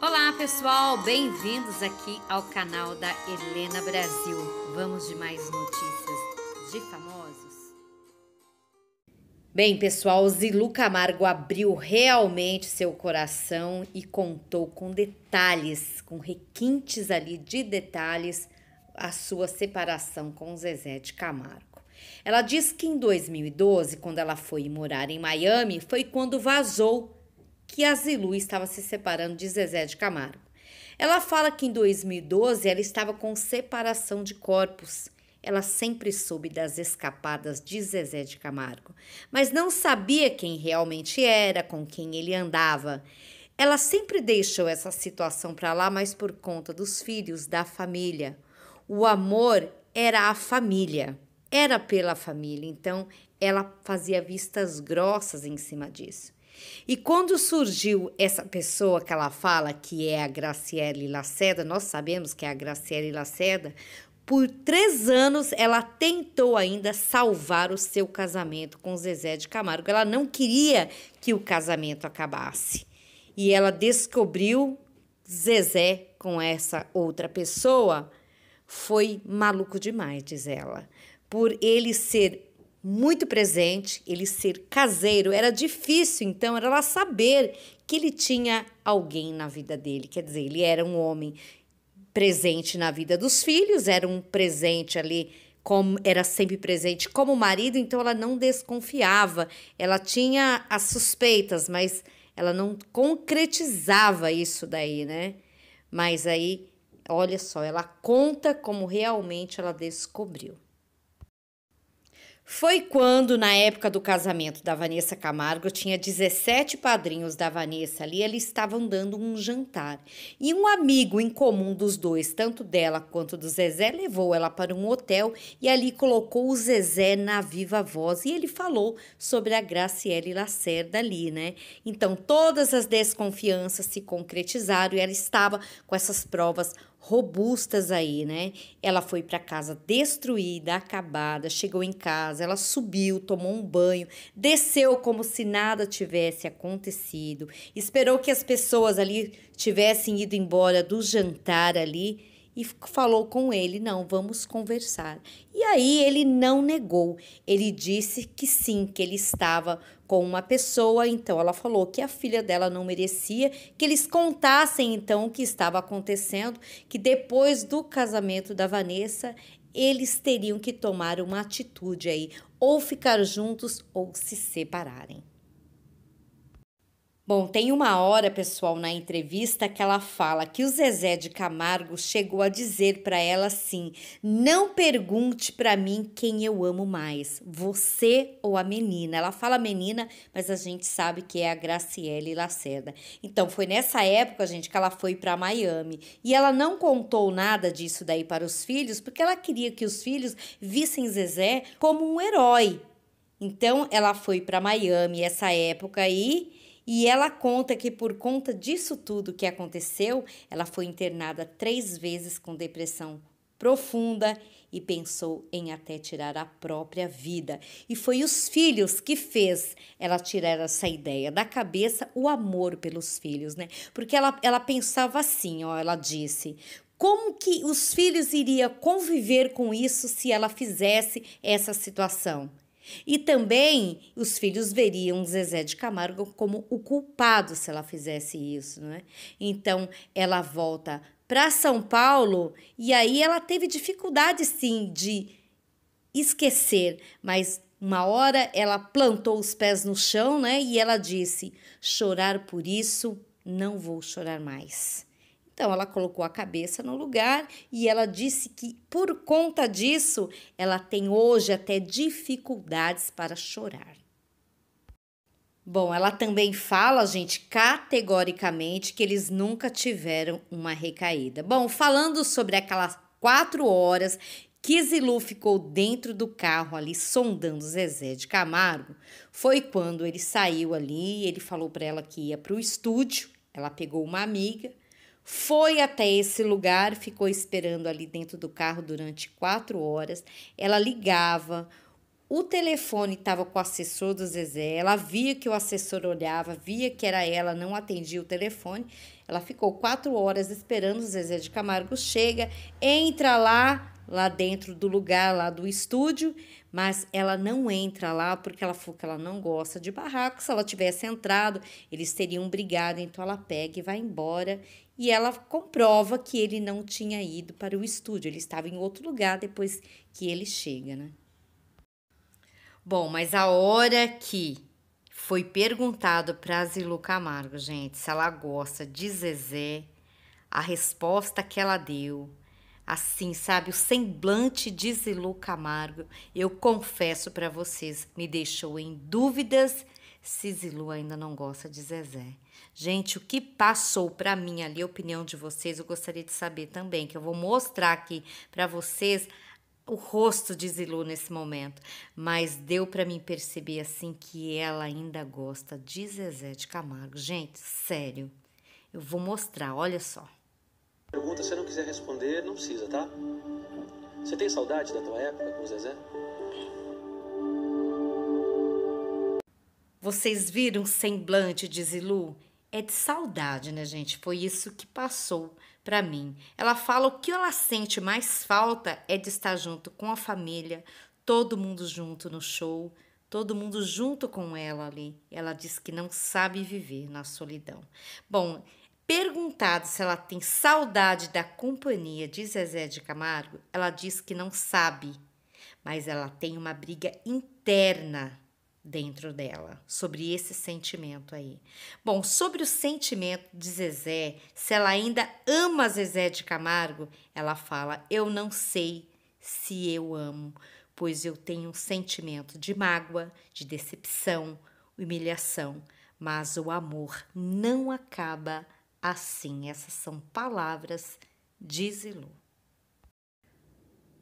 Olá pessoal, bem-vindos aqui ao canal da Helena Brasil. Vamos de mais notícias de famosos. Bem, pessoal, Zilu Camargo abriu realmente seu coração e contou com detalhes, com requintes ali de detalhes, a sua separação com Zezé de Camargo. Ela diz que em 2012, quando ela foi morar em Miami, foi quando vazou que a Zilu estava se separando de Zezé de Camargo. Ela fala que em 2012 ela estava com separação de corpos. Ela sempre soube das escapadas de Zezé de Camargo, mas não sabia quem realmente era, com quem ele andava. Ela sempre deixou essa situação para lá, mas por conta dos filhos, da família. O amor era a família, era pela família, então ela fazia vistas grossas em cima disso. E quando surgiu essa pessoa que ela fala que é a Graciele Laceda, nós sabemos que é a Graciele Laceda, por três anos ela tentou ainda salvar o seu casamento com Zezé de Camargo. Ela não queria que o casamento acabasse. E ela descobriu Zezé com essa outra pessoa. Foi maluco demais, diz ela, por ele ser muito presente, ele ser caseiro era difícil, então era ela saber que ele tinha alguém na vida dele. Quer dizer, ele era um homem presente na vida dos filhos, era um presente ali como era sempre presente como marido, então ela não desconfiava. Ela tinha as suspeitas, mas ela não concretizava isso daí, né? Mas aí, olha só, ela conta como realmente ela descobriu. Foi quando, na época do casamento da Vanessa Camargo, tinha 17 padrinhos da Vanessa ali, eles estavam dando um jantar. E um amigo em comum dos dois, tanto dela quanto do Zezé, levou ela para um hotel e ali colocou o Zezé na viva voz e ele falou sobre a Graciele Lacerda ali, né? Então todas as desconfianças se concretizaram e ela estava com essas provas robustas aí, né? Ela foi para casa destruída, acabada, chegou em casa, ela subiu, tomou um banho, desceu como se nada tivesse acontecido, esperou que as pessoas ali tivessem ido embora do jantar ali e falou com ele: Não, vamos conversar. E aí ele não negou, ele disse que sim, que ele estava com uma pessoa, então ela falou que a filha dela não merecia, que eles contassem então o que estava acontecendo, que depois do casamento da Vanessa, eles teriam que tomar uma atitude aí, ou ficar juntos ou se separarem. Bom, tem uma hora, pessoal, na entrevista que ela fala que o Zezé de Camargo chegou a dizer para ela assim: "Não pergunte para mim quem eu amo mais, você ou a menina". Ela fala menina, mas a gente sabe que é a Graciele Lacerda. Então, foi nessa época, gente, que ela foi para Miami, e ela não contou nada disso daí para os filhos, porque ela queria que os filhos vissem Zezé como um herói. Então, ela foi para Miami essa época aí, e ela conta que, por conta disso tudo que aconteceu, ela foi internada três vezes com depressão profunda e pensou em até tirar a própria vida. E foi os filhos que fez ela tirar essa ideia da cabeça, o amor pelos filhos, né? Porque ela, ela pensava assim, ó, ela disse: como que os filhos iriam conviver com isso se ela fizesse essa situação? E também os filhos veriam Zezé de Camargo como o culpado se ela fizesse isso, não é? Então ela volta para São Paulo e aí ela teve dificuldade sim de esquecer, mas uma hora ela plantou os pés no chão, né? E ela disse: "Chorar por isso não vou chorar mais". Então ela colocou a cabeça no lugar e ela disse que por conta disso ela tem hoje até dificuldades para chorar. Bom, ela também fala, gente, categoricamente que eles nunca tiveram uma recaída. Bom, falando sobre aquelas quatro horas que Zilu ficou dentro do carro ali sondando Zezé de Camargo, foi quando ele saiu ali, ele falou para ela que ia para o estúdio, ela pegou uma amiga foi até esse lugar, ficou esperando ali dentro do carro durante quatro horas. Ela ligava, o telefone estava com o assessor do Zezé, ela via que o assessor olhava, via que era ela, não atendia o telefone. Ela ficou quatro horas esperando o Zezé de Camargo chega, entra lá, lá dentro do lugar lá do estúdio, mas ela não entra lá porque ela falou que ela não gosta de barraco. Se ela tivesse entrado, eles teriam brigado, então ela pega e vai embora. E ela comprova que ele não tinha ido para o estúdio, ele estava em outro lugar depois que ele chega, né? Bom, mas a hora que foi perguntado para Zilu Camargo, gente, se ela gosta de Zezé, a resposta que ela deu assim, sabe, o semblante de Zilu Camargo, eu confesso para vocês, me deixou em dúvidas se Zilu ainda não gosta de Zezé. Gente, o que passou para mim ali, a opinião de vocês, eu gostaria de saber também, que eu vou mostrar aqui para vocês o rosto de Zilu nesse momento, mas deu para mim perceber assim que ela ainda gosta de Zezé de Camargo. Gente, sério. Eu vou mostrar, olha só. Pergunta, se não quiser responder, não precisa, tá? Você tem saudade da tua época com o Zezé? Vocês viram o semblante de Zilu? É de saudade, né, gente? Foi isso que passou para mim. Ela fala o que ela sente mais falta é de estar junto com a família, todo mundo junto no show, todo mundo junto com ela ali. Ela diz que não sabe viver na solidão. Bom, Perguntado se ela tem saudade da companhia de Zezé de Camargo, ela diz que não sabe, mas ela tem uma briga interna dentro dela sobre esse sentimento aí. Bom, sobre o sentimento de Zezé, se ela ainda ama Zezé de Camargo, ela fala: Eu não sei se eu amo, pois eu tenho um sentimento de mágoa, de decepção, humilhação, mas o amor não acaba Assim, essas são palavras de Zilu.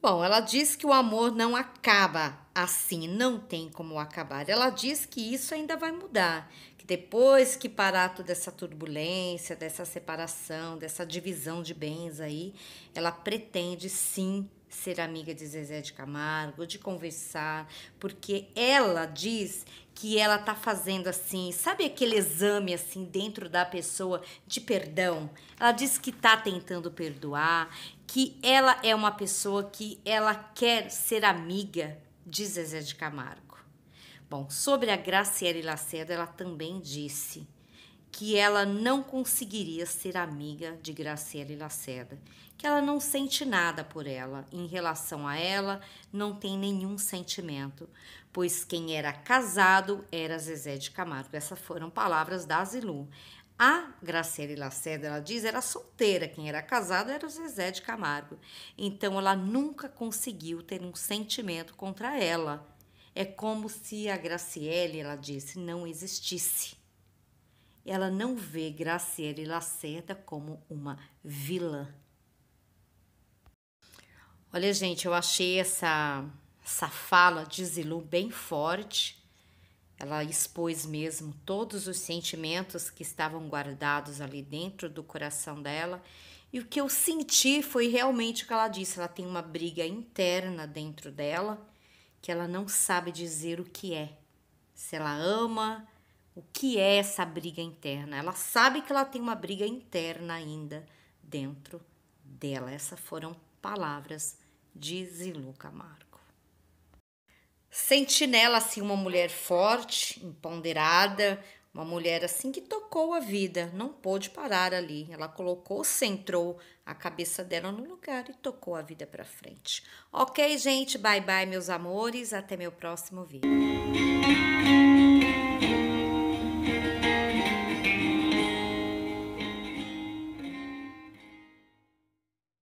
Bom, ela diz que o amor não acaba assim, não tem como acabar. Ela diz que isso ainda vai mudar, que depois que parar toda essa turbulência, dessa separação, dessa divisão de bens aí, ela pretende sim ser amiga de Zezé de Camargo, de conversar, porque ela diz que ela tá fazendo assim, sabe aquele exame assim dentro da pessoa de perdão? Ela diz que tá tentando perdoar, que ela é uma pessoa que ela quer ser amiga de Zezé de Camargo. Bom, sobre a Graciela Lacerda, ela também disse que ela não conseguiria ser amiga de Graciele Lacerda, que ela não sente nada por ela, em relação a ela não tem nenhum sentimento, pois quem era casado era Zezé de Camargo. Essas foram palavras da Zilu. A Graciele Lacerda, ela diz, era solteira, quem era casado era o Zezé de Camargo. Então ela nunca conseguiu ter um sentimento contra ela. É como se a Graciele, ela disse, não existisse ela não vê Graciele Lacerda como uma vilã. Olha, gente, eu achei essa, essa fala de Zilu bem forte. Ela expôs mesmo todos os sentimentos que estavam guardados ali dentro do coração dela. E o que eu senti foi realmente o que ela disse. Ela tem uma briga interna dentro dela que ela não sabe dizer o que é. Se ela ama, o que é essa briga interna. Ela sabe que ela tem uma briga interna ainda dentro dela. Essas foram palavras de Zilu Camargo. Senti nela assim uma mulher forte, empoderada, uma mulher assim que tocou a vida, não pôde parar ali. Ela colocou, centrou a cabeça dela no lugar e tocou a vida para frente. Ok, gente, bye bye, meus amores. Até meu próximo vídeo.